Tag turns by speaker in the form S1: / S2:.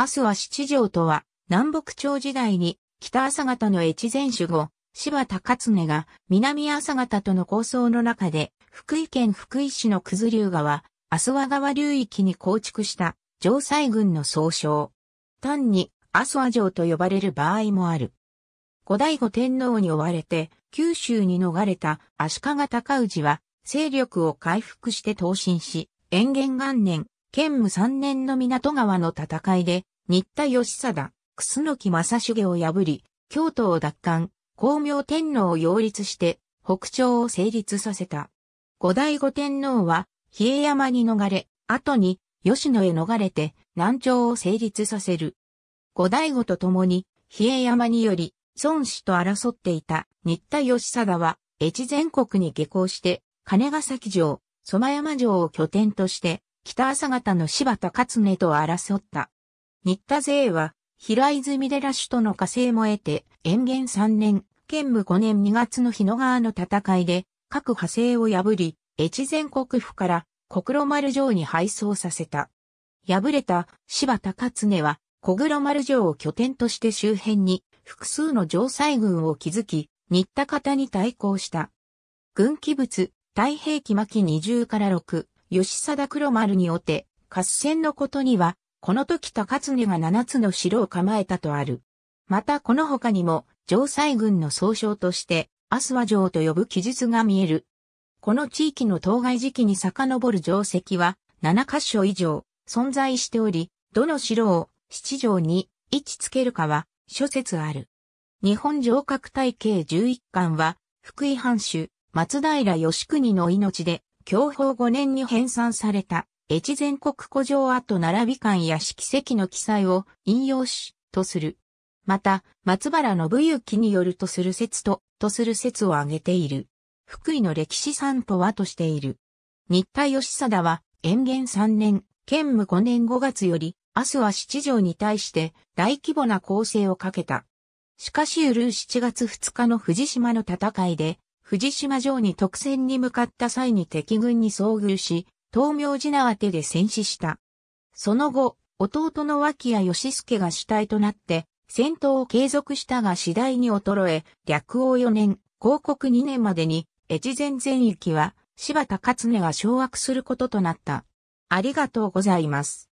S1: 阿蘇は七条とは、南北朝時代に、北朝方の越前守護、柴高常が、南朝方との構想の中で、福井県福井市の九頭竜川、阿蘇和川流域に構築した、城西軍の総称。単に、阿蘇和城と呼ばれる場合もある。後醍醐天皇に追われて、九州に逃れた足利尊氏は、勢力を回復して投進し、延元元年、建武三年の港川の戦いで、新田義貞、楠木正成を破り、京都を奪還、光明天皇を擁立して、北朝を成立させた。後醍醐天皇は、比叡山に逃れ、後に、吉野へ逃れて、南朝を成立させる。後醍醐と共に、比叡山により、孫子と争っていた新田義貞は、越前国に下校して、金ヶ崎城、蕎麦山城を拠点として、北朝方の柴田勝根と争った。新田勢は、平泉寺首都の火星も得て、延元3年、建武5年2月の日野川の戦いで、各派生を破り、越前国府から国路丸城に敗走させた。敗れた柴田勝根は、国路丸城を拠点として周辺に複数の城塞軍を築き、新田方に対抗した。軍機物、太平記巻20から6、吉貞黒丸におて、合戦のことには、この時高常が七つの城を構えたとある。またこの他にも、城西軍の総称として、アスワ城と呼ぶ記述が見える。この地域の当該時期に遡る城跡は、七箇所以上、存在しており、どの城を七条に位置つけるかは、諸説ある。日本城郭体系十一巻は、福井藩主、松平義国の命で、享保5年に編纂された、越前国古城跡並び館や式跡の記載を引用し、とする。また、松原信之によるとする説と、とする説を挙げている。福井の歴史散歩はとしている。新田義貞は、延元3年、兼務5年5月より、明日は七条に対して大規模な攻勢をかけた。しかし、うるう7月2日の藤島の戦いで、藤島城に特戦に向かった際に敵軍に遭遇し、東明寺縄手で戦死した。その後、弟の脇や義助が主体となって、戦闘を継続したが次第に衰え、略王4年、広告2年までに、越前全域は、柴田勝根が掌握することとなった。ありがとうございます。